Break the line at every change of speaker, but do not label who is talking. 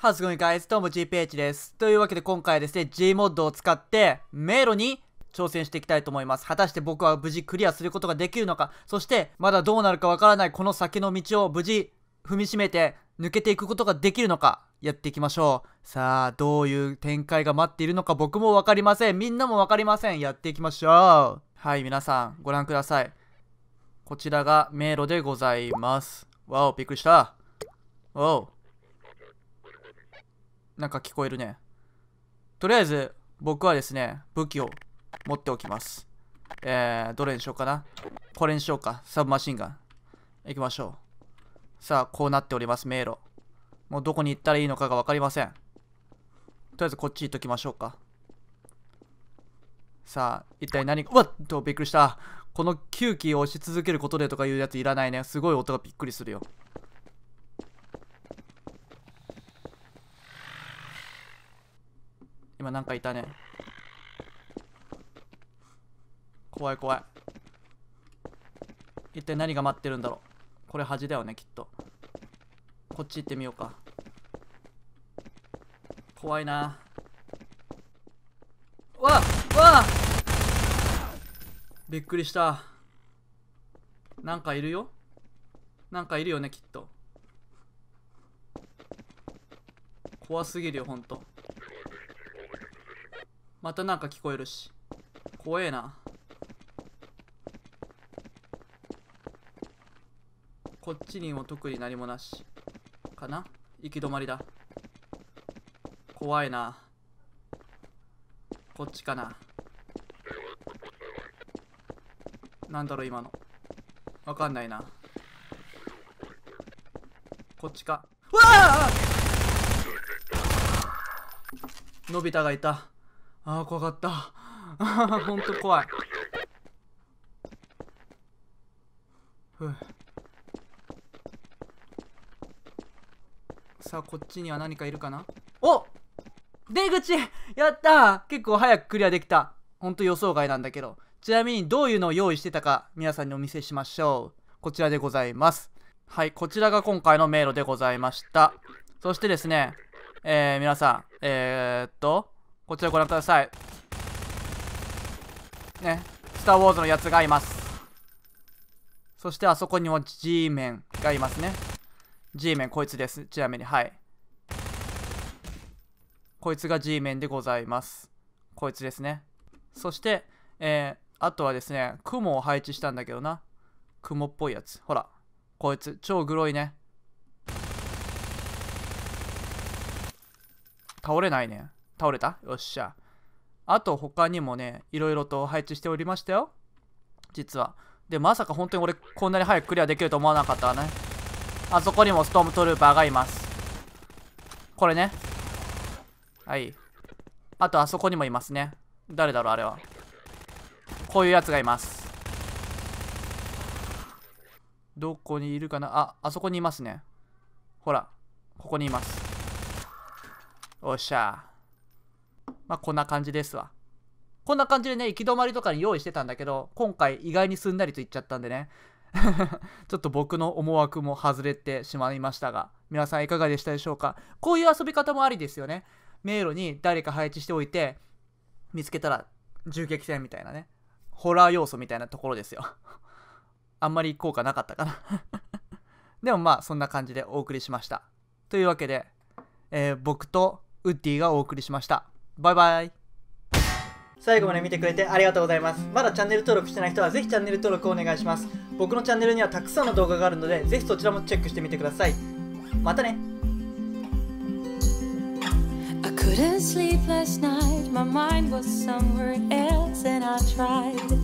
ハズゴミガイズどうも GPH です。というわけで今回はですね、Gmod を使って迷路に挑戦していきたいと思います。果たして僕は無事クリアすることができるのか、そしてまだどうなるかわからないこの先の道を無事踏みしめて抜けていくことができるのか、やっていきましょう。さあ、どういう展開が待っているのか僕もわかりません。みんなもわかりません。やっていきましょう。はい、皆さんご覧ください。こちらが迷路でございます。わお、びっくりした。おなんか聞こえるね。とりあえず、僕はですね、武器を持っておきます。えー、どれにしようかな。これにしようか。サブマシンガン。行きましょう。さあ、こうなっております、迷路。もうどこに行ったらいいのかが分かりません。とりあえずこっち行っときましょうか。さあ、一体何が、うわっとびっくりした。この吸気を押し続けることでとかいうやついらないね。すごい音がびっくりするよ。今なんかいたね怖い怖い一体何が待ってるんだろうこれ端だよねきっとこっち行ってみようか怖いなわっわっびっくりしたなんかいるよなんかいるよねきっと怖すぎるよほんとまたなんか聞こえるし怖えなこっちにも特に何もなしかな行き止まりだ怖いなこっちかななんだろう今のわかんないなこっちかわあのび太がいたあー怖かったあ ほんと怖いふうさあこっちには何かいるかなお出口やった結構早くクリアできたほんと予想外なんだけどちなみにどういうのを用意してたか皆さんにお見せしましょうこちらでございますはいこちらが今回の迷路でございましたそしてですねえー、皆さんえー、っとこちらご覧くださいねスター・ウォーズのやつがいますそしてあそこにも G メンがいますね G メンこいつですちなみにはいこいつが G メンでございますこいつですねそしてえー、あとはですね雲を配置したんだけどな雲っぽいやつほらこいつ超グロいね倒れないね倒れたよっしゃ。あと他にもね、いろいろと配置しておりましたよ。実は。で、まさか本当に俺こんなに早くクリアできると思わなかったわね。あそこにもストームトルーパーがいます。これね。はい。あとあそこにもいますね。誰だろうあれは。こういうやつがいます。どこにいるかなあ、あそこにいますね。ほら、ここにいます。おっしゃまあ、こんな感じですわ。こんな感じでね、行き止まりとかに用意してたんだけど、今回意外にすんなりといっちゃったんでね、ちょっと僕の思惑も外れてしまいましたが、皆さんいかがでしたでしょうかこういう遊び方もありですよね。迷路に誰か配置しておいて、見つけたら銃撃戦みたいなね、ホラー要素みたいなところですよ。あんまり効果なかったかな でもまあ、そんな感じでお送りしました。というわけで、えー、僕とウッディがお送りしました。バイバイ最後まで見てくれてありがとうございます。まだチャンネル登録してない人はぜひチャンネル登録をお願いします。僕のチャンネルにはたくさんの動画があるので、ぜひそちらもチェックしてみてください。またね I couldn't sleep last night, my mind was somewhere else and I tried